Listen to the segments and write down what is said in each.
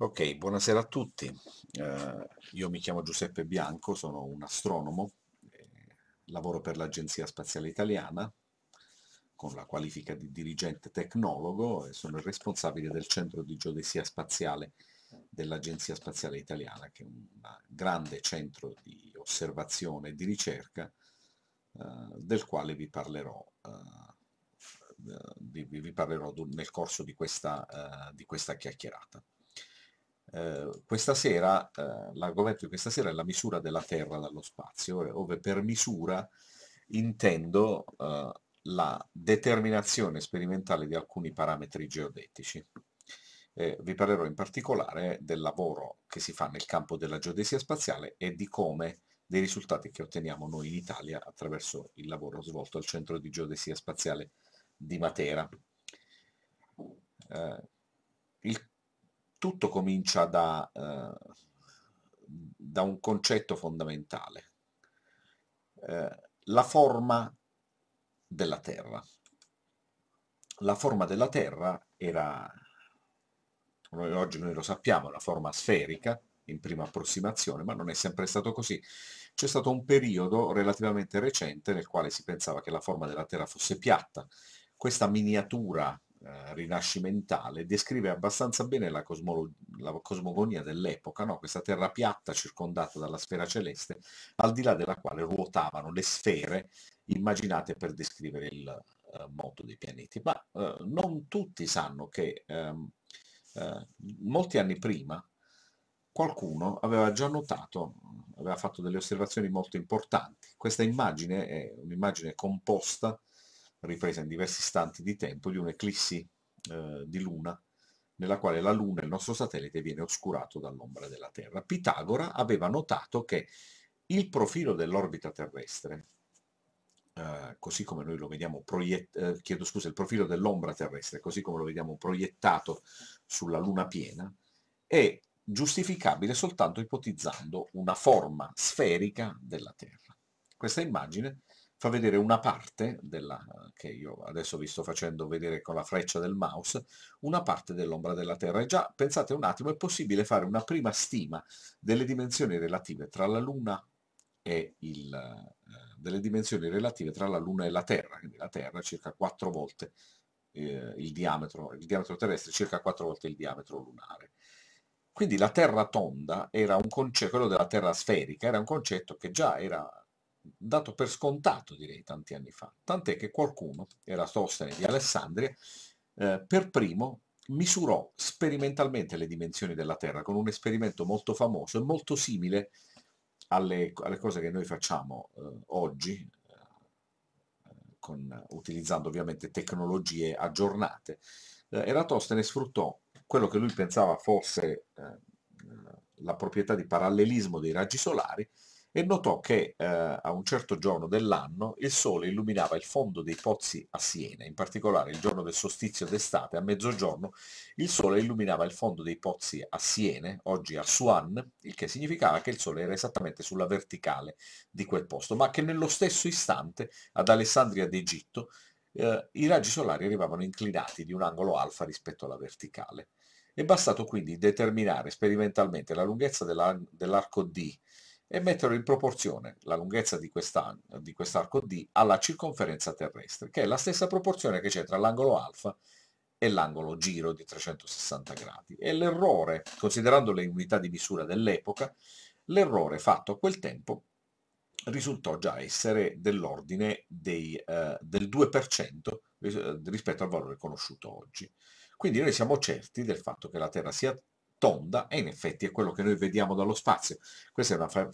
Ok, buonasera a tutti. Eh, io mi chiamo Giuseppe Bianco, sono un astronomo, eh, lavoro per l'Agenzia Spaziale Italiana con la qualifica di dirigente tecnologo e sono il responsabile del centro di geodesia spaziale dell'Agenzia Spaziale Italiana, che è un grande centro di osservazione e di ricerca eh, del quale vi parlerò eh, vi, vi, parlerò nel corso di questa, uh, di questa chiacchierata. Ehm, questa sera, eh, l'argomento di questa sera è la misura della Terra dallo spazio, eh, ove per misura intendo eh, la determinazione sperimentale di alcuni parametri geodetici. vi parlerò in particolare del lavoro che si fa nel campo della geodesia spaziale e di come dei risultati che otteniamo noi in Italia attraverso il lavoro svolto al Centro di Geodesia Spaziale di Matera. Ehm, tutto comincia da, eh, da un concetto fondamentale, eh, la forma della Terra. La forma della Terra era, noi oggi noi lo sappiamo, la forma sferica, in prima approssimazione, ma non è sempre stato così. C'è stato un periodo relativamente recente nel quale si pensava che la forma della Terra fosse piatta. Questa miniatura eh, rinascimentale descrive abbastanza bene la, cosmolo- la cosmogonia dell'epoca, no? questa terra piatta circondata dalla sfera celeste, al di là della quale ruotavano le sfere immaginate per descrivere il eh, moto dei pianeti. Ma eh, non tutti sanno che ehm, eh, molti anni prima qualcuno aveva già notato, aveva fatto delle osservazioni molto importanti. Questa immagine è un'immagine composta ripresa in diversi istanti di tempo di un'eclissi eh, di luna nella quale la Luna, il nostro satellite, viene oscurato dall'ombra della Terra. Pitagora aveva notato che il profilo dell'orbita terrestre, eh, così come noi lo vediamo proiettato, eh, chiedo scusa, il profilo dell'ombra terrestre, così come lo vediamo proiettato sulla Luna piena, è giustificabile soltanto ipotizzando una forma sferica della Terra. Questa immagine fa vedere una parte della, che io adesso vi sto facendo vedere con la freccia del mouse, una parte dell'ombra della Terra. E già, pensate un attimo, è possibile fare una prima stima delle dimensioni relative tra la Luna e il, eh, delle dimensioni relative tra la Luna e la Terra, quindi la Terra circa quattro volte eh, il, diametro, il diametro terrestre, circa quattro volte il diametro lunare. Quindi la Terra tonda era un concetto, quello della Terra sferica, era un concetto che già era dato per scontato, direi, tanti anni fa, tant'è che qualcuno, era Sostene di Alessandria, eh, per primo misurò sperimentalmente le dimensioni della Terra con un esperimento molto famoso e molto simile alle, alle cose che noi facciamo eh, oggi, eh, con, utilizzando ovviamente tecnologie aggiornate. Eh, Eratostene sfruttò quello che lui pensava fosse eh, la proprietà di parallelismo dei raggi solari e notò che eh, a un certo giorno dell'anno il sole illuminava il fondo dei pozzi a Siena, in particolare il giorno del sostizio d'estate a mezzogiorno il sole illuminava il fondo dei pozzi a Siene, oggi a Suan, il che significava che il sole era esattamente sulla verticale di quel posto, ma che nello stesso istante ad Alessandria d'Egitto eh, i raggi solari arrivavano inclinati di un angolo alfa rispetto alla verticale. È bastato quindi determinare sperimentalmente la lunghezza dell'arco D e metterlo in proporzione, la lunghezza di, di quest'arco D, alla circonferenza terrestre, che è la stessa proporzione che c'è tra l'angolo alfa e l'angolo giro di 360 gradi. E l'errore, considerando le unità di misura dell'epoca, l'errore fatto a quel tempo risultò già essere dell'ordine eh, del 2% rispetto al valore conosciuto oggi. Quindi noi siamo certi del fatto che la Terra sia tonda e in effetti è quello che noi vediamo dallo spazio. Questa è una fa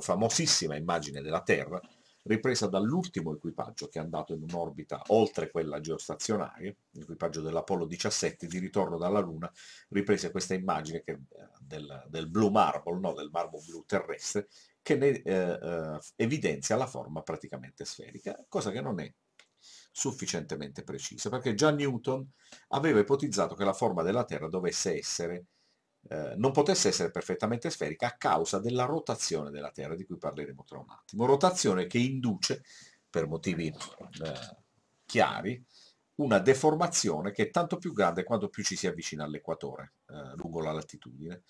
famosissima immagine della Terra ripresa dall'ultimo equipaggio che è andato in un'orbita oltre quella geostazionaria, l'equipaggio dell'Apollo 17 di ritorno dalla Luna, riprese questa immagine che, del, del blu marble, no, del marmo blu terrestre, che ne eh, eh evidenzia la forma praticamente sferica, cosa che non è sufficientemente precisa, perché già Newton aveva ipotizzato che la forma della Terra dovesse essere eh, non potesse essere perfettamente sferica a causa della rotazione della Terra, di cui parleremo tra un attimo. Rotazione che induce, per motivi eh, chiari, una deformazione che è tanto più grande quanto più ci si avvicina all'equatore, eh, lungo la latitudine.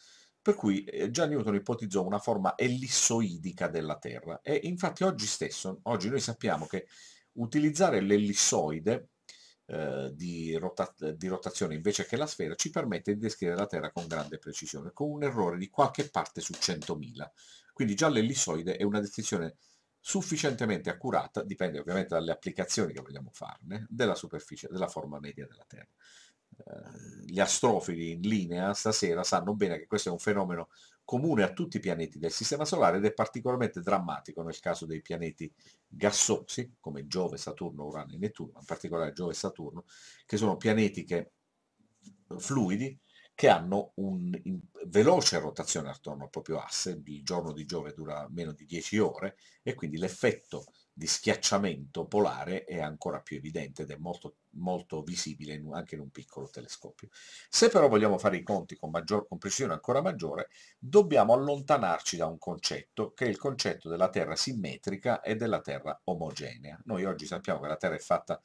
Per cui eh, già Newton ipotizzò una forma ellissoidica della Terra e infatti oggi stesso, oggi noi sappiamo che utilizzare l'ellissoide eh, di, rota- di rotazione invece che la sfera ci permette di descrivere la Terra con grande precisione, con un errore di qualche parte su 100.000. Quindi già l'ellissoide è una descrizione sufficientemente accurata, dipende ovviamente dalle applicazioni che vogliamo farne, della superficie, della forma media della Terra. Eh, gli astrofili in linea stasera sanno bene che questo è un fenomeno comune a tutti i pianeti del Sistema Solare ed è particolarmente drammatico nel caso dei pianeti gassosi, come Giove, Saturno, Urano e Nettuno, in particolare Giove e Saturno, che sono pianeti che, eh, fluidi che hanno una veloce rotazione attorno al proprio asse, il giorno di Giove dura meno di 10 ore e quindi l'effetto di schiacciamento polare è ancora più evidente ed è molto, molto visibile anche in un piccolo telescopio. Se però vogliamo fare i conti con, maggior, con precisione ancora maggiore, dobbiamo allontanarci da un concetto, che è il concetto della Terra simmetrica e della Terra omogenea. Noi oggi sappiamo che la Terra è fatta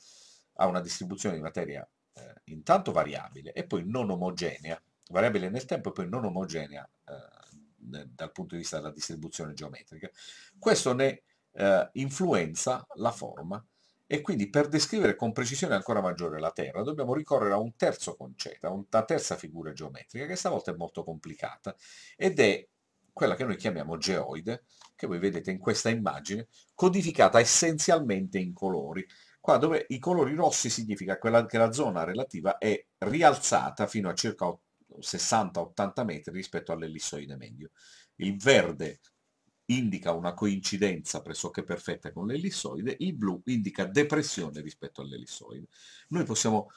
a una distribuzione di materia eh, intanto variabile e poi non omogenea, variabile nel tempo e poi non omogenea eh, dal punto di vista della distribuzione geometrica. Questo ne eh, influenza la forma e quindi per descrivere con precisione ancora maggiore la Terra dobbiamo ricorrere a un terzo concetto, a una terza figura geometrica che stavolta è molto complicata ed è quella che noi chiamiamo geoide, che voi vedete in questa immagine, codificata essenzialmente in colori. Qua dove i colori rossi significa che la zona relativa è rialzata fino a circa 60-80 metri rispetto all'ellissoide medio. Il verde indica una coincidenza pressoché perfetta con l'ellissoide, il blu indica depressione rispetto all'ellissoide. Noi possiamo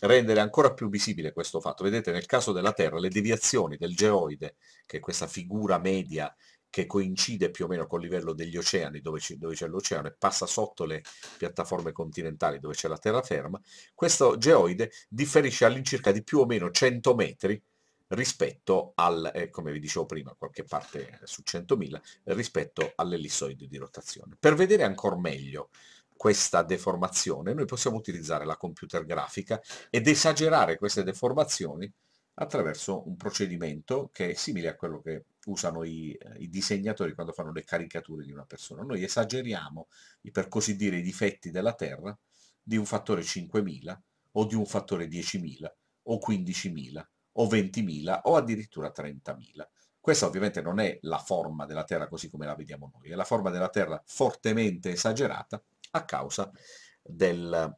rendere ancora più visibile questo fatto. Vedete nel caso della Terra le deviazioni del geoide, che è questa figura media che coincide più o meno col livello degli oceani dove, c'è l'oceano e passa sotto le piattaforme continentali dove c'è la terraferma, questo geoide differisce all'incirca di più o meno 100 metri rispetto al, eh, come vi dicevo prima, qualche parte eh, su 100.000, rispetto all'ellissoide di rotazione. Per vedere ancora meglio questa deformazione, noi possiamo utilizzare la computer grafica ed esagerare queste deformazioni attraverso un procedimento che è simile a quello che usano i, eh, i, disegnatori quando fanno le caricature di una persona. Noi esageriamo, per così dire, i difetti della Terra di un fattore 5.000 o di un fattore 10.000 o 15.000 o 20.000 o addirittura 30.000. Questa ovviamente non è la forma della Terra così come la vediamo noi, è la forma della Terra fortemente esagerata a causa del,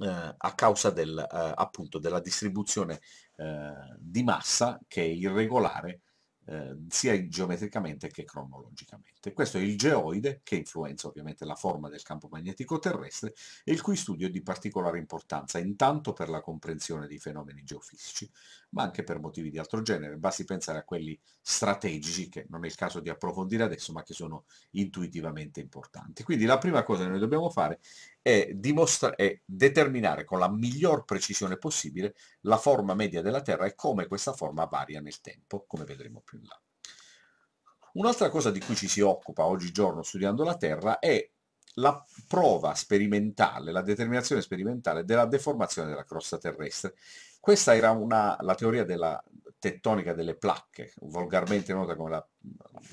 eh, a causa del, eh, appunto della distribuzione eh, di massa che è irregolare eh, sia geometricamente che cronologicamente. Questo è il geoide, che influenza ovviamente la forma del campo magnetico terrestre e il cui studio è di particolare importanza, intanto per la comprensione dei fenomeni geofisici, ma anche per motivi di altro genere. Basti pensare a quelli strategici, che non è il caso di approfondire adesso, ma che sono intuitivamente importanti. Quindi la prima cosa che noi dobbiamo fare e, e determinare con la miglior precisione possibile la forma media della Terra e come questa forma varia nel tempo, come vedremo più in là. Un'altra cosa di cui ci si occupa oggigiorno studiando la Terra è la prova sperimentale, la determinazione sperimentale della deformazione della crosta terrestre. Questa era una, la teoria della tettonica delle placche, volgarmente nota come la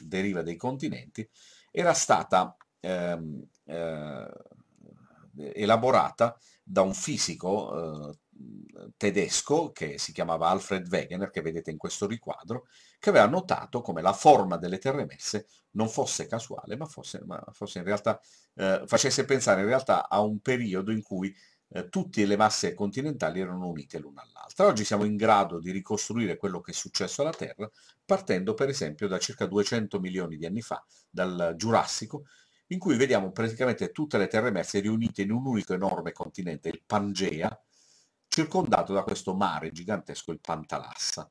deriva dei continenti, era stata ehm, eh, elaborata da un fisico eh, tedesco che si chiamava Alfred Wegener, che vedete in questo riquadro, che aveva notato come la forma delle terre terremesse non fosse casuale, ma fosse, ma fosse in realtà, eh, facesse pensare in realtà a un periodo in cui eh, tutte le masse continentali erano unite l'una all'altra. Oggi siamo in grado di ricostruire quello che è successo alla Terra partendo per esempio da circa 200 milioni di anni fa, dal Giurassico, in cui vediamo praticamente tutte le terre emerse riunite in un unico enorme continente, il Pangea, circondato da questo mare gigantesco, il Pantalassa.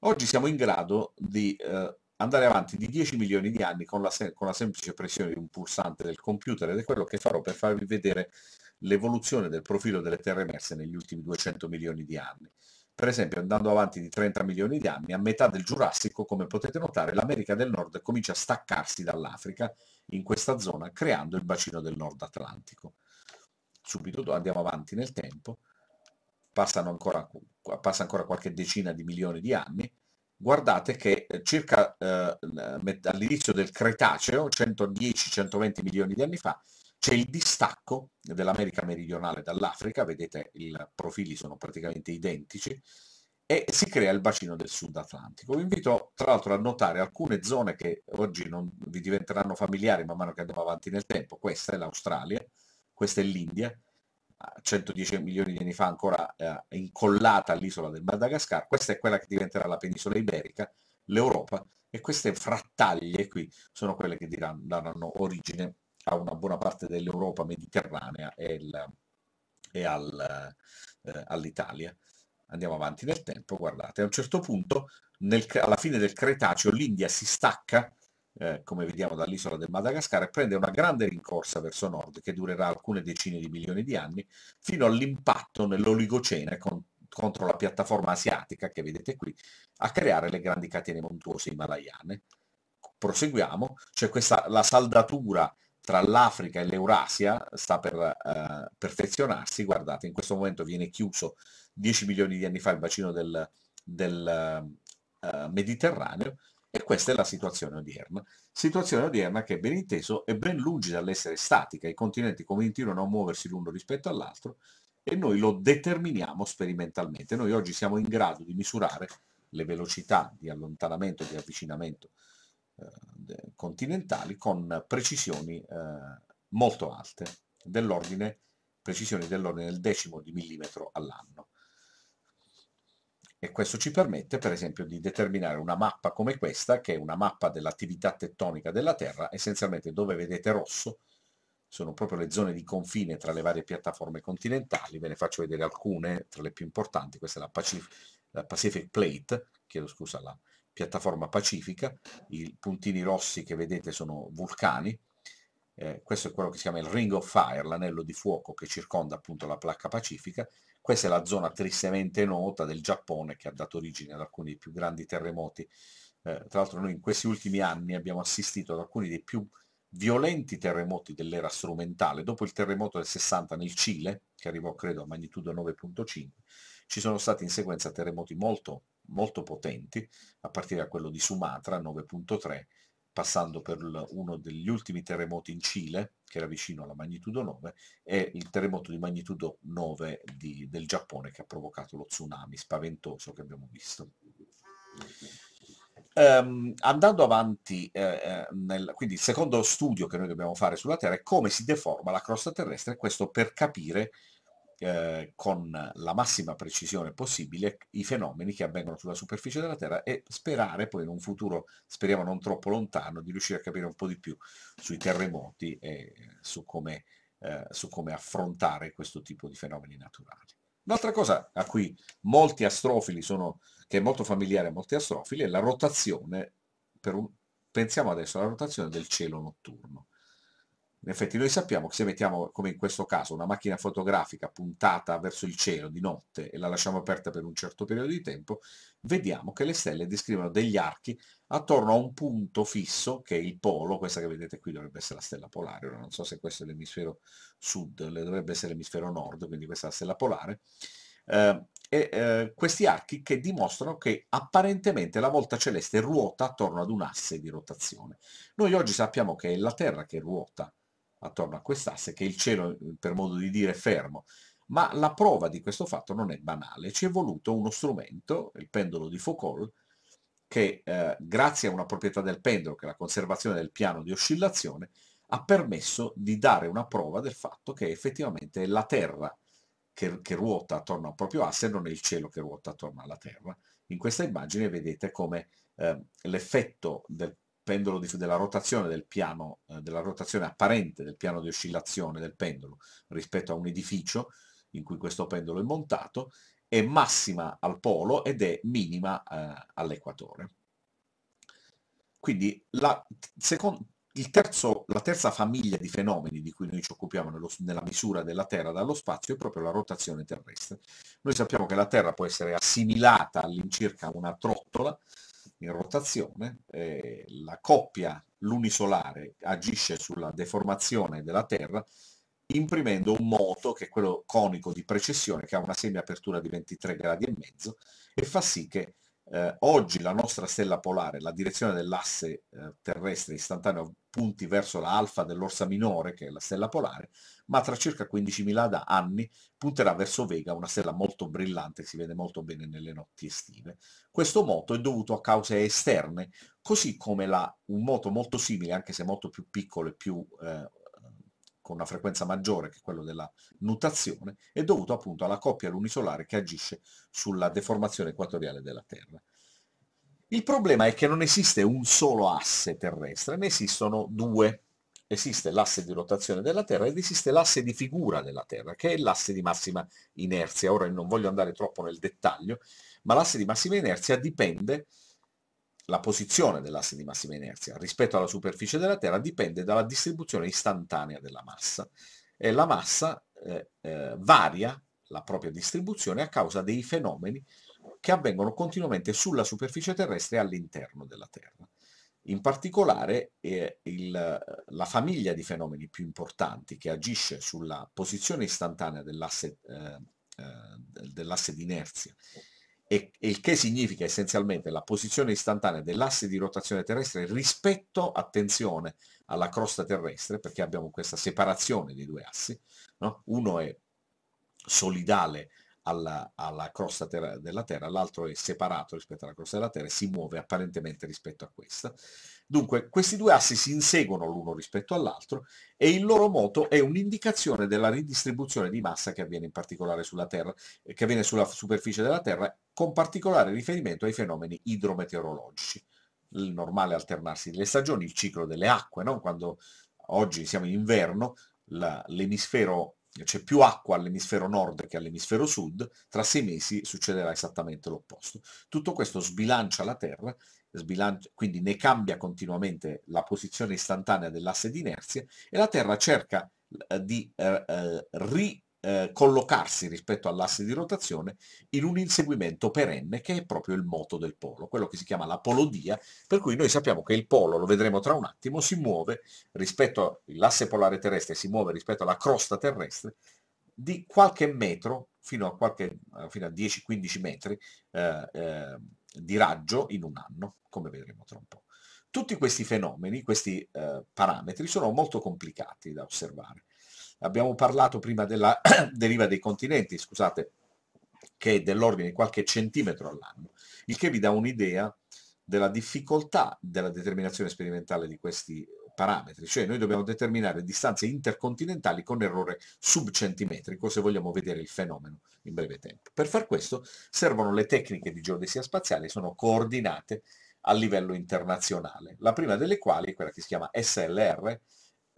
Oggi siamo in grado di eh, andare avanti di 10 milioni di anni con la, sem- con la, semplice pressione di un pulsante del computer ed è quello che farò per farvi vedere l'evoluzione del profilo delle terre emerse negli ultimi 200 milioni di anni per esempio andando avanti di 30 milioni di anni, a metà del Giurassico, come potete notare, l'America del Nord comincia a staccarsi dall'Africa in questa zona, creando il bacino del Nord Atlantico. Subito andiamo avanti nel tempo, ancora, passa ancora qualche decina di milioni di anni, guardate che eh, circa eh, all'inizio del Cretaceo, 110-120 milioni di anni fa, c'è il distacco dell'America meridionale dall'Africa, vedete i profili sono praticamente identici, e si crea il bacino del Sud Atlantico. Vi invito tra l'altro a notare alcune zone che oggi non vi diventeranno familiari man mano che andiamo avanti nel tempo. Questa è l'Australia, questa è l'India, 110 ah, milioni di anni fa ancora eh, incollata all'isola del Madagascar, questa è quella che diventerà la penisola iberica, l'Europa, e queste frattaglie qui sono quelle che diranno, daranno origine a una buona parte dell'Europa mediterranea e, il, e al, eh, all'Italia. Andiamo avanti nel tempo, guardate, a un certo punto, nel, alla fine del Cretaceo, l'India si stacca, eh, come vediamo dall'isola del Madagascar, e prende una grande rincorsa verso nord che durerà alcune decine di milioni di anni, fino all'impatto nell'Oligocene con contro la piattaforma asiatica che vedete qui, a creare le grandi catene montuose himalayane. Proseguiamo, c'è questa, la saldatura tra l'Africa e l'Eurasia sta per eh, perfezionarsi, guardate, in questo momento viene chiuso 10 milioni di anni fa il bacino del, del eh, Mediterraneo e questa è la situazione odierna. Situazione odierna che, ben inteso, è ben lungi dall'essere statica, i continenti continuano a muoversi l'uno rispetto all'altro e noi lo determiniamo sperimentalmente. Noi oggi siamo in grado di misurare le velocità di allontanamento di avvicinamento eh, continentali con precisioni eh, molto alte, dell'ordine, precisioni dell'ordine del decimo di millimetro all'anno. E questo ci permette, per esempio, di determinare una mappa come questa, che è una mappa dell'attività tettonica della Terra, essenzialmente dove vedete rosso, sono proprio le zone di confine tra le varie piattaforme continentali, ve ne faccio vedere alcune tra le più importanti, questa è la Pacific, la Pacific Plate, chiedo scusa, la, piattaforma pacifica, i puntini rossi che vedete sono vulcani, eh, questo è quello che si chiama il Ring of Fire, l'anello di fuoco che circonda appunto la placca pacifica, questa è la zona tristemente nota del Giappone che ha dato origine ad alcuni dei più grandi terremoti, eh, tra l'altro noi in questi ultimi anni abbiamo assistito ad alcuni dei più violenti terremoti dell'era strumentale, dopo il terremoto del 60 nel Cile, che arrivò credo a magnitudo 9.5, ci sono stati in sequenza terremoti molto molto potenti, a partire da quello di Sumatra 9.3, passando per uno degli ultimi terremoti in Cile, che era vicino alla magnitudo 9, e il terremoto di magnitudo 9 di, del Giappone che ha provocato lo tsunami spaventoso che abbiamo visto. Um, andando avanti, eh, eh, nel, quindi il secondo studio che noi dobbiamo fare sulla Terra è come si deforma la crosta terrestre, questo per capire eh, con la massima precisione possibile i fenomeni che avvengono sulla superficie della Terra e sperare poi in un futuro, speriamo non troppo lontano, di riuscire a capire un po' di più sui terremoti e su come, eh, su come affrontare questo tipo di fenomeni naturali. Un'altra cosa a cui molti astrofili sono, che è molto familiare a molti astrofili, è la rotazione, per un, pensiamo adesso alla rotazione del cielo notturno. In effetti noi sappiamo che se mettiamo, come in questo caso, una macchina fotografica puntata verso il cielo di notte e la lasciamo aperta per un certo periodo di tempo, vediamo che le stelle descrivono degli archi attorno a un punto fisso, che è il polo, questa che vedete qui dovrebbe essere la stella polare, non so se questo è l'emisfero sud, dovrebbe essere l'emisfero nord, quindi questa è la stella polare, eh, e eh, questi archi che dimostrano che apparentemente la volta celeste ruota attorno ad un asse di rotazione. Noi oggi sappiamo che è la Terra che ruota attorno a quest'asse, che il cielo, per modo di dire, è fermo. Ma la prova di questo fatto non è banale, ci è voluto uno strumento, il pendolo di Foucault, che eh, grazie a una proprietà del pendolo, che è la conservazione del piano di oscillazione, ha permesso di dare una prova del fatto che effettivamente è la Terra che, che ruota attorno al proprio asse, non è il cielo che ruota attorno alla Terra. In questa immagine vedete come eh, l'effetto del pendolo di, della rotazione del piano, eh, della rotazione apparente del piano di oscillazione del pendolo rispetto a un edificio in cui questo pendolo è montato, è massima al polo ed è minima eh, all'equatore. Quindi la, secondo, terzo, la, terza famiglia di fenomeni di cui noi ci occupiamo nello, nella misura della Terra dallo spazio è proprio la rotazione terrestre. Noi sappiamo che la Terra può essere assimilata all'incirca a una trottola in rotazione, eh, la coppia lunisolare agisce sulla deformazione della Terra imprimendo un moto che è quello conico di precessione che ha una semiapertura di 23 gradi e mezzo e fa sì che eh, oggi la nostra stella polare, la direzione dell'asse eh, terrestre istantaneo punti verso l'alfa dell'Orsa Minore, che è la stella polare, ma tra circa 15.000 anni punterà verso Vega, una stella molto brillante si vede molto bene nelle notti estive. Questo moto è dovuto a cause esterne, così come la, un moto molto simile, anche se molto più piccolo e più eh, con una frequenza maggiore che quello della nutazione, è dovuto appunto alla coppia lunisolare che agisce sulla deformazione equatoriale della Terra. Il problema è che non esiste un solo asse terrestre, ne esistono due. Esiste l'asse di rotazione della Terra ed esiste l'asse di figura della Terra, che è l'asse di massima inerzia. Ora non voglio andare troppo nel dettaglio, ma l'asse di massima inerzia dipende, la posizione dell'asse di massima inerzia rispetto alla superficie della Terra dipende dalla distribuzione istantanea della massa. E la massa eh, eh, varia la propria distribuzione a causa dei fenomeni che avvengono continuamente sulla superficie terrestre e all'interno della Terra. In particolare eh, il, la famiglia di fenomeni più importanti che agisce sulla posizione istantanea dell'asse eh, eh dell di inerzia e, il che significa essenzialmente la posizione istantanea dell'asse di rotazione terrestre rispetto, attenzione, alla crosta terrestre, perché abbiamo questa separazione dei due assi, no? uno è solidale alla, alla crosta terra, della Terra, l'altro è separato rispetto alla crosta della Terra e si muove apparentemente rispetto a questa. Dunque, questi due assi si inseguono l'uno rispetto all'altro e il loro moto è un'indicazione della ridistribuzione di massa che avviene in particolare sulla Terra, eh, che avviene sulla superficie della Terra, con particolare riferimento ai fenomeni idrometeorologici. Il normale alternarsi delle stagioni, il ciclo delle acque, no? quando oggi siamo in inverno, l'emisfero c'è più acqua all'emisfero nord che all'emisfero sud, tra sei mesi succederà esattamente l'opposto. Tutto questo sbilancia la Terra, sbilancia, quindi ne cambia continuamente la posizione istantanea dell'asse di inerzia e la Terra cerca eh, di eh, eh, ri eh, collocarsi rispetto all'asse di rotazione in un inseguimento perenne che è proprio il moto del polo, quello che si chiama la polodia, per cui noi sappiamo che il polo, lo vedremo tra un attimo, si muove rispetto all'asse polare terrestre, si muove rispetto alla crosta terrestre di qualche metro fino a, qualche, eh, fino a 10-15 metri eh, eh, di raggio in un anno, come vedremo tra un po'. Tutti questi fenomeni, questi eh, parametri, sono molto complicati da osservare. Abbiamo parlato prima della deriva dei continenti, scusate, che è dell'ordine di qualche centimetro all'anno, il che vi dà un'idea della difficoltà della determinazione sperimentale di questi parametri, cioè noi dobbiamo determinare distanze intercontinentali con errore subcentimetrico se vogliamo vedere il fenomeno in breve tempo. Per far questo servono le tecniche di geodesia spaziale, sono coordinate a livello internazionale, la prima delle quali è quella che si chiama SLR,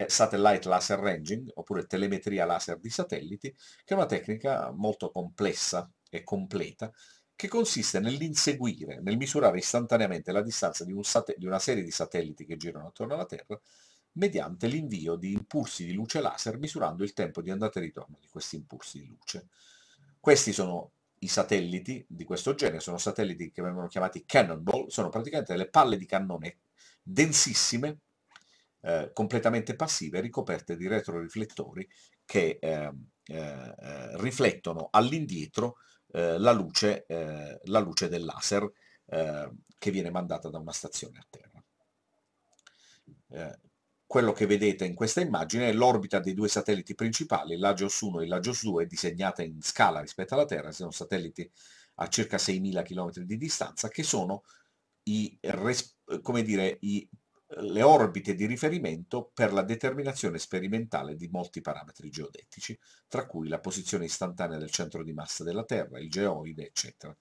satellite laser ranging, oppure telemetria laser di satelliti, che è una tecnica molto complessa e completa, che consiste nell'inseguire, nel misurare istantaneamente la distanza di, un di una serie di satelliti che girano attorno alla Terra, mediante l'invio di impulsi di luce laser misurando il tempo di andata e ritorno di questi impulsi di luce. Questi sono i satelliti di questo genere, sono satelliti che vengono chiamati cannonball, sono praticamente delle palle di cannone densissime eh, completamente passive ricoperte di retroriflettori che ehm, eh, eh, riflettono all'indietro eh, la luce, eh, la luce del laser che viene mandata da una stazione a terra quello che vedete in questa immagine è l'orbita dei due satelliti principali, l'Agios 1 e l'Agios 2, disegnate in scala rispetto alla Terra, sono satelliti a circa 6.000 km di distanza, che sono i, dire, i le orbite di riferimento per la determinazione sperimentale di molti parametri geodetici, tra cui la posizione istantanea del centro di massa della Terra, il geoide, eccetera.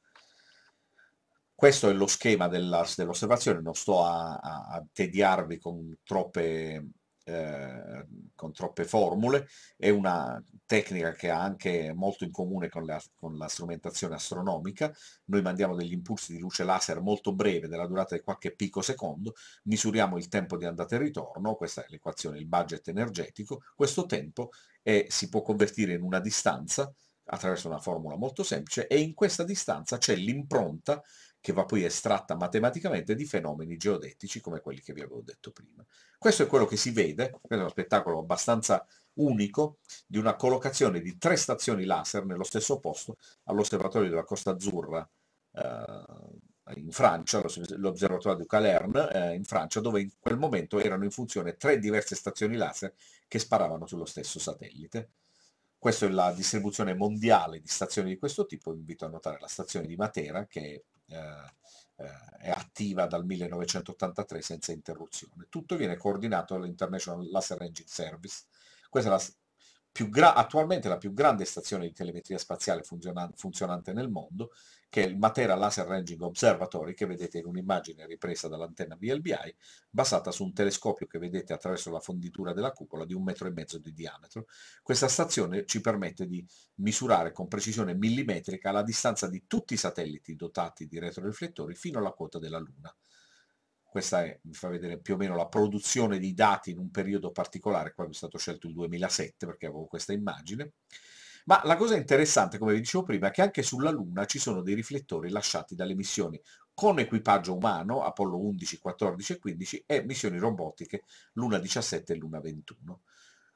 Questo è lo schema dell'osservazione, non sto a, a, tediarvi con troppe Ehm, con troppe formule, è una tecnica che ha anche molto in comune con la, con la strumentazione astronomica, noi mandiamo degli impulsi di luce laser molto breve, della durata di qualche pico secondo, misuriamo il tempo di andata e ritorno, questa è l'equazione, il budget energetico, questo tempo è, si può convertire in una distanza attraverso una formula molto semplice e in questa distanza c'è l'impronta che va poi estratta matematicamente di fenomeni geodetici come quelli che vi avevo detto prima. Questo è quello che si vede, questo è uno spettacolo abbastanza unico di una collocazione di tre stazioni laser nello stesso posto all'osservatorio della Costa Azzurra eh, in Francia, l'osservatorio di Calerne eh, in Francia, dove in quel momento erano in funzione tre diverse stazioni laser che sparavano sullo stesso satellite. Questa è la distribuzione mondiale di stazioni di questo tipo, vi invito a notare la stazione di Matera che eh, eh, è attiva dal 1983 senza interruzione. Tutto viene coordinato dall'International Laser Engine Service. Questa è la gra- attualmente la più grande stazione di telemetria spaziale funziona- funzionante nel mondo, che è il Matera Laser Ranging Observatory, che vedete in un'immagine ripresa dall'antenna BLBI, basata su un telescopio che vedete attraverso la fonditura della cupola di un metro e mezzo di diametro. Questa stazione ci permette di misurare con precisione millimetrica la distanza di tutti i satelliti dotati di retroriflettori fino alla quota della Luna questa è, mi fa vedere più o meno la produzione di dati in un periodo particolare, qua mi è stato scelto il 2007 perché avevo questa immagine, ma la cosa interessante, come vi dicevo prima, è che anche sulla Luna ci sono dei riflettori lasciati dalle missioni con equipaggio umano, Apollo 11, 14 e 15, e missioni robotiche, Luna 17 e Luna 21.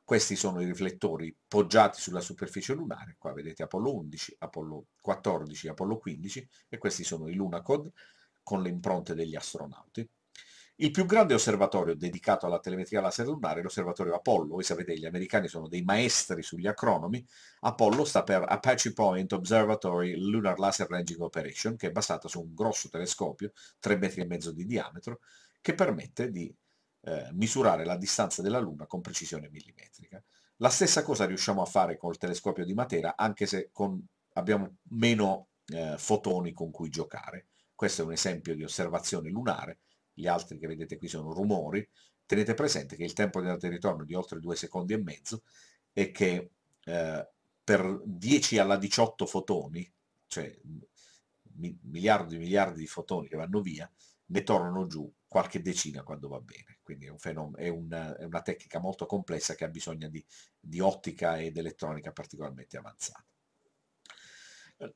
Questi sono i riflettori poggiati sulla superficie lunare, qua vedete Apollo 11, Apollo 14, Apollo 15, e questi sono i Lunacod con le impronte degli astronauti. Il più grande osservatorio dedicato alla telemetria laser lunare è l'osservatorio Apollo. Voi sapete gli americani sono dei maestri sugli acronomi. Apollo sta per Apache Point Observatory Lunar Laser Ranging Operation, che è basata su un grosso telescopio, 3 metri e mezzo di diametro, che permette di eh, misurare la distanza della Luna con precisione millimetrica. La stessa cosa riusciamo a fare col telescopio di Matera, anche se con, abbiamo meno eh, fotoni con cui giocare. Questo è un esempio di osservazione lunare gli altri che vedete qui sono rumori, tenete presente che il tempo di andata e ritorno è di oltre due secondi e mezzo e che eh, per 10 alla 18 fotoni, cioè mi, miliardi e miliardi di fotoni che vanno via, ne tornano giù qualche decina quando va bene. Quindi è, un fenomeno, è, una, è una tecnica molto complessa che ha bisogno di, di ottica ed elettronica particolarmente avanzata.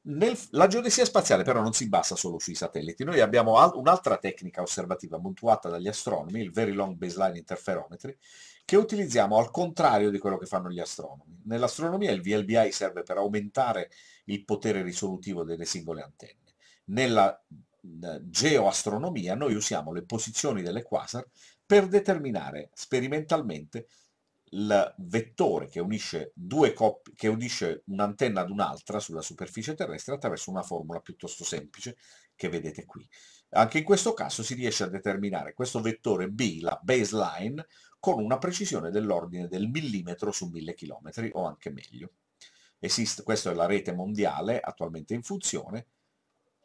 Nel, la geodesia spaziale però non si basa solo sui satelliti, noi abbiamo al, un'altra tecnica osservativa montuata dagli astronomi, il Very Long Baseline Interferometry, che utilizziamo al contrario di quello che fanno gli astronomi. Nell'astronomia il VLBI serve per aumentare il potere risolutivo delle singole antenne. Nella geoastronomia noi usiamo le posizioni delle quasar per determinare sperimentalmente il vettore che unisce, due coppie, che unisce un'antenna ad un'altra sulla superficie terrestre attraverso una formula piuttosto semplice che vedete qui. Anche in questo caso si riesce a determinare questo vettore B, la baseline, con una precisione dell'ordine del millimetro su mille chilometri o anche meglio. Esiste, questa è la rete mondiale attualmente in funzione,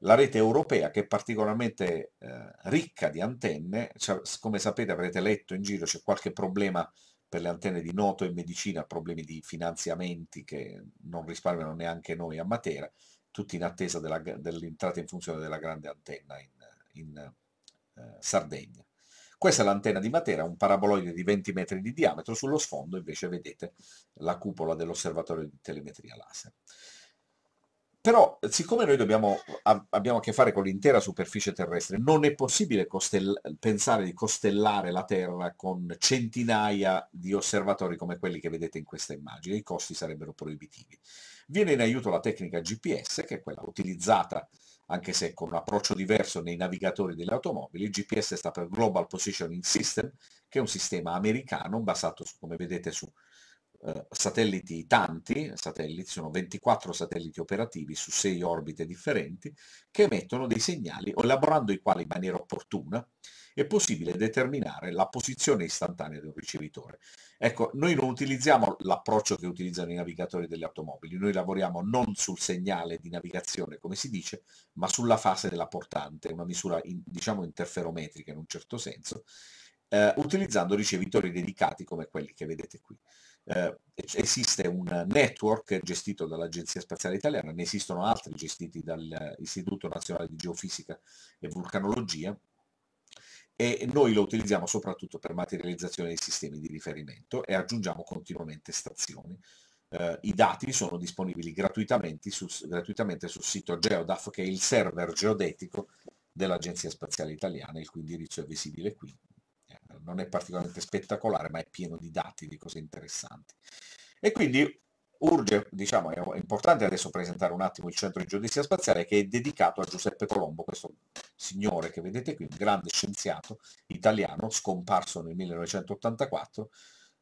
la rete europea che è particolarmente eh, ricca di antenne, cioè, come sapete avrete letto in giro c'è qualche problema per le antenne di Noto e Medicina, problemi di finanziamenti che non risparmiano neanche noi a Matera, tutti in attesa dell'entrata in funzione della grande antenna in, in eh, Sardegna. Questa è l'antenna di Matera, un paraboloide di 20 metri di diametro, sullo sfondo invece vedete la cupola dell'osservatorio di telemetria laser però siccome noi dobbiamo, abbiamo a che fare con l'intera superficie terrestre, non è possibile costell- pensare di costellare la Terra con centinaia di osservatori come quelli che vedete in questa immagine, i costi sarebbero proibitivi. Viene in aiuto la tecnica GPS, che è quella utilizzata anche se con un approccio diverso nei navigatori delle automobili, il GPS sta per Global Positioning System, che è un sistema americano basato, su, come vedete, su eh, satelliti tanti, satelliti, sono 24 satelliti operativi su 6 orbite differenti, che emettono dei segnali, elaborando i quali in maniera opportuna è possibile determinare la posizione istantanea di un ricevitore. Ecco, noi non utilizziamo l'approccio che utilizzano i navigatori delle automobili, noi lavoriamo non sul segnale di navigazione, come si dice, ma sulla fase della portante, una misura in, diciamo interferometrica in un certo senso, eh, utilizzando ricevitori dedicati come quelli che vedete qui eh, esiste un network gestito dall'Agenzia Spaziale Italiana, ne esistono altri gestiti dall'Istituto eh, Nazionale di Geofisica e Vulcanologia, e noi lo utilizziamo soprattutto per materializzazione dei sistemi di riferimento e aggiungiamo continuamente stazioni. Eh, I dati sono disponibili gratuitamente sul, gratuitamente sul, sito Geodaf, che è il server geodetico dell'Agenzia Spaziale Italiana, il cui indirizzo è visibile qui, non è particolarmente spettacolare, ma è pieno di dati, di cose interessanti. E quindi urge, diciamo, è importante adesso presentare un attimo il centro di geodezia spaziale che è dedicato a Giuseppe Colombo, questo signore che vedete qui, un grande scienziato italiano, scomparso nel 1984,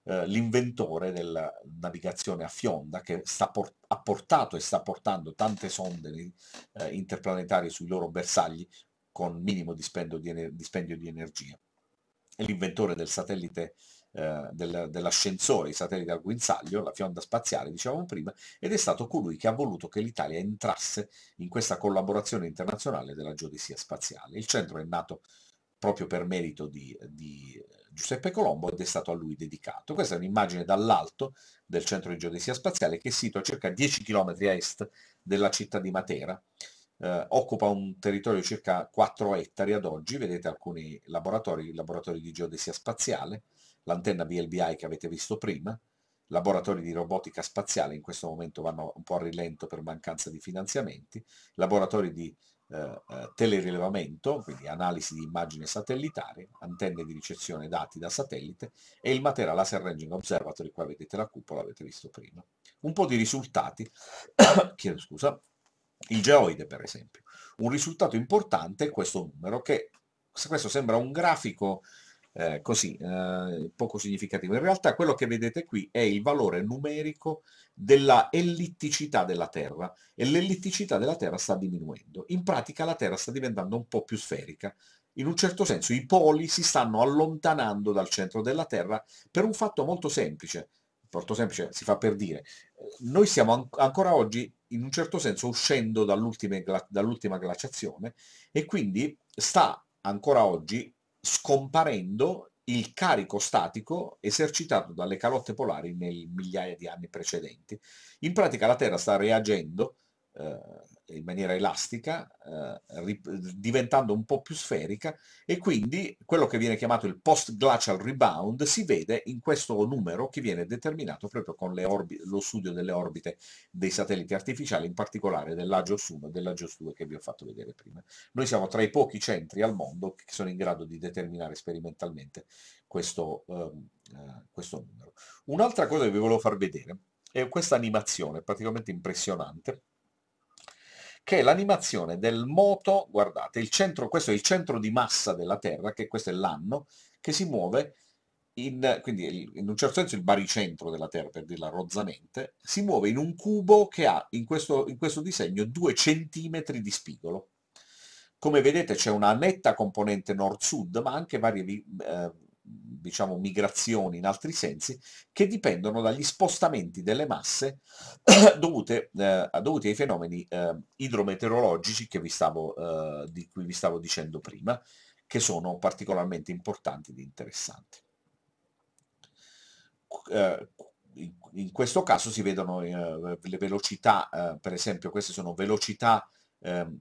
eh, l'inventore della navigazione a fionda che por ha portato e sta portando tante sonde eh, interplanetarie sui loro bersagli con minimo dispendio di, ener di energia l'inventore del satellite eh, dell'ascensore, i satelliti al guinzaglio, la fionda spaziale, dicevamo prima, ed è stato colui che ha voluto che l'Italia entrasse in questa collaborazione internazionale della geodesia spaziale. Il centro è nato proprio per merito di, di Giuseppe Colombo ed è stato a lui dedicato. Questa è un'immagine dall'alto del centro di geodesia spaziale che è sito a circa 10 km a est della città di Matera, eh, occupa un territorio di circa 4 ettari ad oggi, vedete alcuni laboratori, laboratori di geodesia spaziale, l'antenna BLBI che avete visto prima, laboratori di robotica spaziale, in questo momento vanno un po' a rilento per mancanza di finanziamenti, laboratori di eh, eh telerilevamento, quindi analisi di immagine satellitare, antenne di ricezione dati da satellite e il Matera Laser Ranging Observatory, qua vedete la cupola, avete visto prima. Un po' di risultati, chiedo scusa, il geoide per esempio. Un risultato importante è questo numero, che questo sembra un grafico eh, così, eh, poco significativo. In realtà quello che vedete qui è il valore numerico della ellitticità della Terra e l'ellitticità della Terra sta diminuendo. In pratica la Terra sta diventando un po' più sferica. In un certo senso i poli si stanno allontanando dal centro della Terra per un fatto molto semplice, molto semplice si fa per dire. Noi siamo an ancora oggi in un certo senso uscendo dall'ultima glaciazione e quindi sta ancora oggi scomparendo il carico statico esercitato dalle calotte polari nei migliaia di anni precedenti. In pratica la Terra sta reagendo eh, in maniera elastica, eh, diventando un po' più sferica e quindi quello che viene chiamato il post-glacial rebound si vede in questo numero che viene determinato proprio con le orbi- lo studio delle orbite dei satelliti artificiali, in particolare dell'Agios 1 e dell'Agios 2 che vi ho fatto vedere prima. Noi siamo tra i pochi centri al mondo che sono in grado di determinare sperimentalmente questo, um, uh, questo numero. Un'altra cosa che vi volevo far vedere è questa animazione particolarmente impressionante che è l'animazione del moto, guardate, il centro, questo è il centro di massa della Terra, che questo è l'anno, che si muove in, quindi in un certo senso il baricentro della Terra, per dirla rozzamente, si muove in un cubo che ha in questo, in questo disegno due centimetri di spigolo. Come vedete c'è una netta componente nord-sud, ma anche varie eh, diciamo, migrazioni in altri sensi, che dipendono dagli spostamenti delle masse dovute, eh, dovuti ai fenomeni eh, idrometeorologici stavo, eh, di cui vi stavo dicendo prima, che sono particolarmente importanti ed interessanti. Eh, in questo caso si vedono eh, le velocità, eh, per esempio queste sono velocità ehm,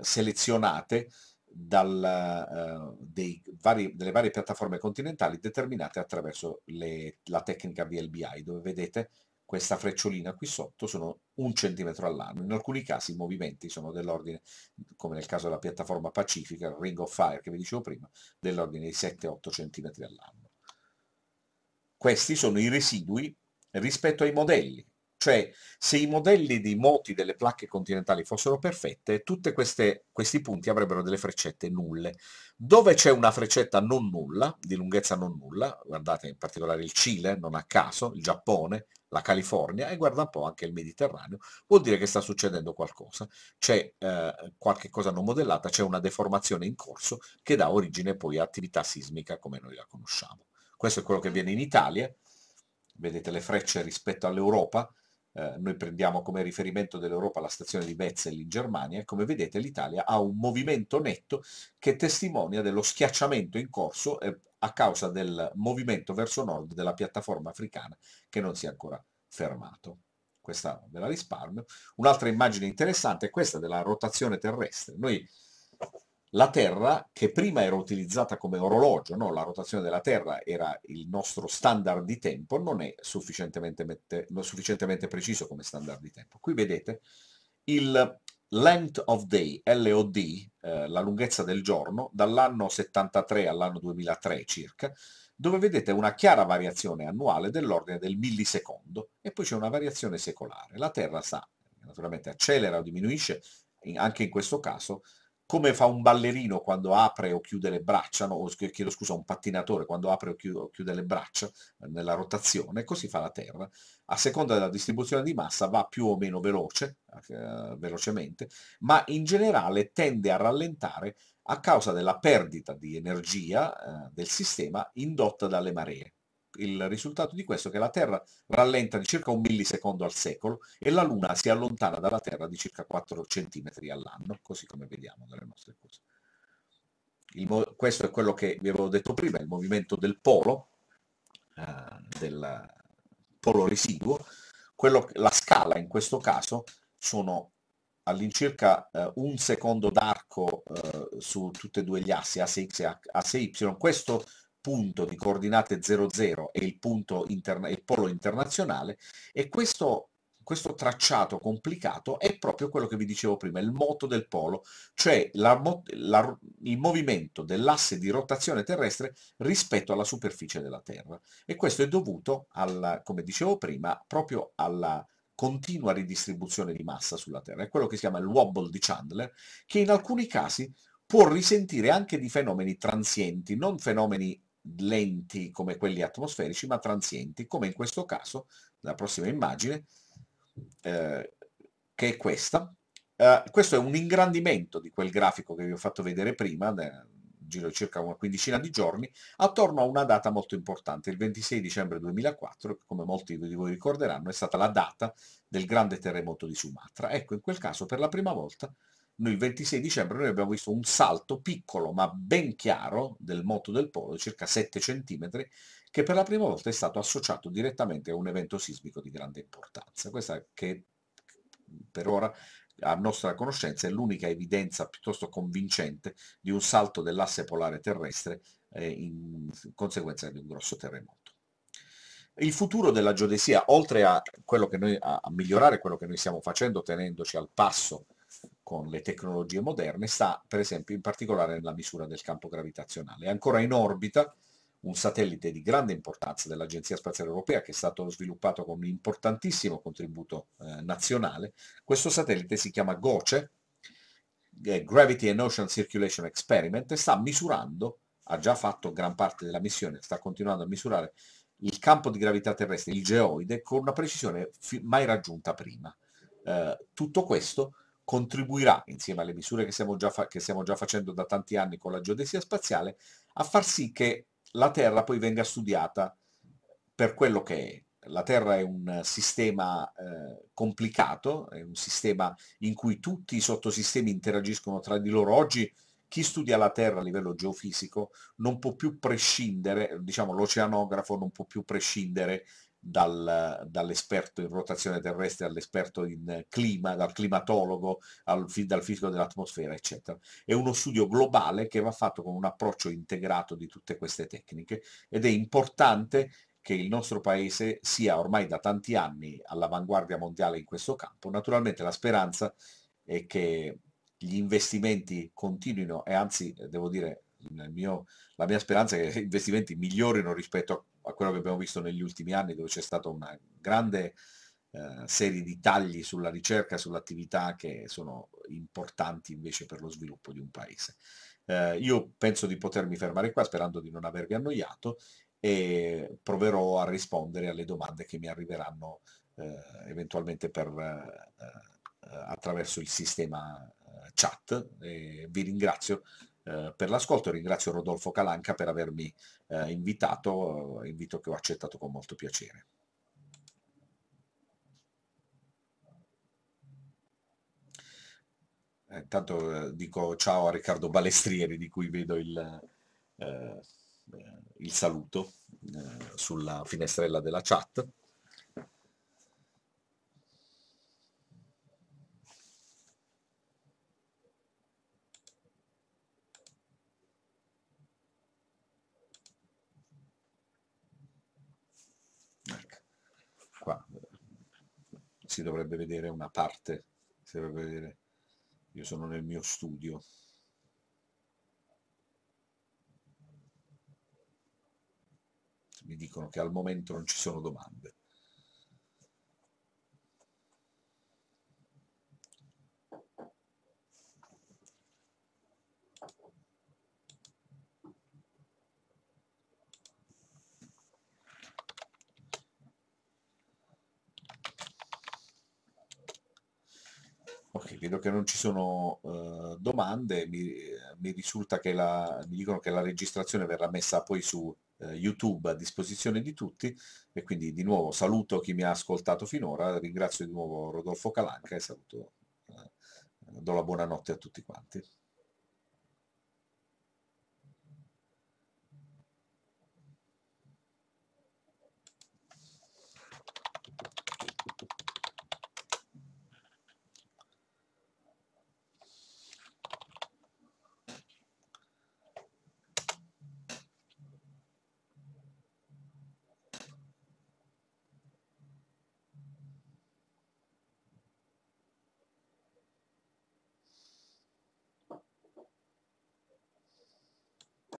selezionate dal, uh, vari, delle varie piattaforme continentali determinate attraverso le, la tecnica VLBI, dove vedete questa frecciolina qui sotto sono un centimetro all'anno. In alcuni casi i movimenti sono dell'ordine, come nel caso della piattaforma pacifica, il Ring of Fire che vi dicevo prima, dell'ordine di 7-8 centimetri all'anno. Questi sono i residui rispetto ai modelli cioè, se i modelli di moti delle placche continentali fossero perfette, tutti questi punti avrebbero delle freccette nulle. Dove c'è una freccetta non nulla, di lunghezza non nulla, guardate in particolare il Cile, non a caso, il Giappone, la California e guarda un po' anche il Mediterraneo, vuol dire che sta succedendo qualcosa. C'è eh, qualche cosa non modellata, c'è una deformazione in corso che dà origine poi a attività sismica come noi la conosciamo. Questo è quello che avviene in Italia, vedete le frecce rispetto all'Europa, eh, noi prendiamo come riferimento dell'Europa la stazione di Wetzel in Germania e come vedete l'Italia ha un movimento netto che testimonia dello schiacciamento in corso eh, a causa del movimento verso nord della piattaforma africana che non si è ancora fermato questa ve la risparmio. Un'altra immagine interessante è questa della rotazione terrestre. Noi la Terra, che prima era utilizzata come orologio, no? la rotazione della Terra era il nostro standard di tempo, non è sufficientemente, mette, non sufficientemente preciso come standard di tempo. Qui vedete il length of day, LOD, eh, la lunghezza del giorno, dall'anno 73 all'anno 2003 circa, dove vedete una chiara variazione annuale dell'ordine del millisecondo e poi c'è una variazione secolare. La Terra sa, naturalmente accelera o diminuisce, anche in questo caso, come fa un ballerino quando apre o chiude le braccia, no, chiedo scusa, un pattinatore quando apre o chiude le braccia eh, nella rotazione, così fa la Terra. A seconda della distribuzione di massa va più o meno veloce, eh, velocemente, ma in generale tende a rallentare a causa della perdita di energia eh, del sistema indotta dalle maree il risultato di questo è che la Terra rallenta di circa un millisecondo al secolo e la Luna si allontana dalla Terra di circa 4 centimetri all'anno, così come vediamo nelle nostre cose. Il, questo è quello che vi avevo detto prima, il movimento del polo, eh, del polo residuo. Quello, la scala in questo caso sono all'incirca eh, un secondo d'arco eh, su tutti e due gli assi, asse X e asse Y. Questo punto di coordinate 00 e il, punto interna- il polo internazionale e questo questo tracciato complicato è proprio quello che vi dicevo prima, il moto del polo, cioè la, la, il movimento dell'asse di rotazione terrestre rispetto alla superficie della Terra. E questo è dovuto, alla, come dicevo prima, proprio alla continua ridistribuzione di massa sulla Terra. È quello che si chiama il wobble di Chandler, che in alcuni casi può risentire anche di fenomeni transienti, non fenomeni lenti come quelli atmosferici, ma transienti, come in questo caso, la prossima immagine, eh, che è questa. Eh, questo è un ingrandimento di quel grafico che vi ho fatto vedere prima, nel giro di circa una quindicina di giorni, attorno a una data molto importante, il 26 dicembre 2004, che come molti di voi ricorderanno è stata la data del grande terremoto di Sumatra. Ecco, in quel caso per la prima volta noi il 26 dicembre noi abbiamo visto un salto piccolo ma ben chiaro del moto del polo, circa 7 cm, che per la prima volta è stato associato direttamente a un evento sismico di grande importanza. Questa che per ora a nostra conoscenza è l'unica evidenza piuttosto convincente di un salto dell'asse polare terrestre eh, in conseguenza di un grosso terremoto. Il futuro della geodesia, oltre a, quello che noi, a migliorare quello che noi stiamo facendo tenendoci al passo con le tecnologie moderne sta per esempio in particolare nella misura del campo gravitazionale. È ancora in orbita un satellite di grande importanza dell'Agenzia Spaziale Europea che è stato sviluppato con un importantissimo contributo eh, nazionale. Questo satellite si chiama GOCE, Gravity and Ocean Circulation Experiment, e sta misurando, ha già fatto gran parte della missione, sta continuando a misurare il campo di gravità terrestre, il geoide, con una precisione mai raggiunta prima. Eh, tutto questo contribuirà, insieme alle misure che stiamo, già che stiamo già facendo da tanti anni con la geodesia spaziale, a far sì che la Terra poi venga studiata per quello che è. La Terra è un sistema eh, complicato, è un sistema in cui tutti i sottosistemi interagiscono tra di loro. Oggi chi studia la Terra a livello geofisico non può più prescindere, diciamo l'oceanografo non può più prescindere dal, dall'esperto in rotazione terrestre all'esperto in clima, dal climatologo al, dal fisico dell'atmosfera, eccetera. È uno studio globale che va fatto con un approccio integrato di tutte queste tecniche ed è importante che il nostro paese sia ormai da tanti anni all'avanguardia mondiale in questo campo. Naturalmente la speranza è che gli investimenti continuino e anzi devo dire mio, la mia speranza è che gli investimenti migliorino rispetto a quello che abbiamo visto negli ultimi anni dove c'è stata una grande eh, serie di tagli sulla ricerca, sull'attività che sono importanti invece per lo sviluppo di un paese. Eh, io penso di potermi fermare qua sperando di non avervi annoiato e proverò a rispondere alle domande che mi arriveranno eh, eventualmente per, eh, eh, attraverso il sistema chat. vi ringrazio eh, per l'ascolto, ringrazio Rodolfo Calanca per avermi eh, invitato, eh, invito che ho accettato con molto piacere. Eh, intanto dico ciao a Riccardo Balestrieri di cui vedo il, il saluto sulla finestrella della chat. si dovrebbe vedere una parte, si dovrebbe vedere, io sono nel mio studio. Mi dicono che al momento non ci sono domande. vedo che non ci sono uh, domande, mi, mi, risulta che la, mi dicono che la registrazione verrà messa poi su uh, YouTube a disposizione di tutti e quindi di nuovo saluto chi mi ha ascoltato finora, ringrazio di nuovo Rodolfo Calanca e saluto, uh, do la buonanotte a tutti quanti.